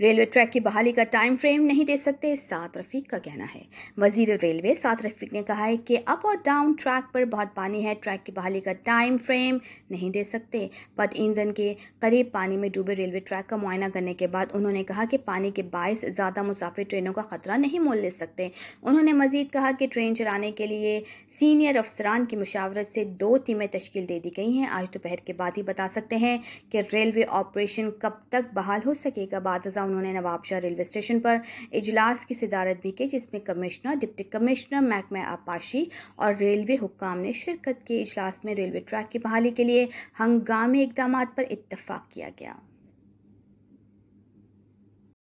railway track की बहाली का टाइम फ्रेम नहीं दे सकते सात रफीक का कहना है वजीर रेलवे सात रफीक ने कहा है कि अप और डाउन ट्रैक पर बहुत पानी है ट्रैक की बहाली का टाइम फ्रेम नहीं दे सकते पट ईंधन के करीब पानी में डूबे रेलवे ट्रैक का मुआयना करने के बाद उन्होंने कहा कि पानी के बायस ज़्यादा मुसाफिर ट्रेनों का खतरा नहीं मोल ले सकते उन्होंने मजीद कहा कि ट्रेन चलाने के लिए सीनियर अफसरान की मुशावरत से दो टीमें तश्कील दे दी गई हैं आज दोपहर के बाद ही बता सकते हैं कि रेलवे ऑपरेशन कब तक बहाल हो सकेगा बाद का उन्होंने नवाबशाह रेलवे स्टेशन पर इजलास की सदारत भी की जिसमें कमिश्नर डिप्टी कमिश्नर महकमा आपाशी और रेलवे हुकाम ने शिरकत के इजलास में रेलवे ट्रैक की बहाली के लिए हंगामी इकदाम पर इतफाक़ किया गया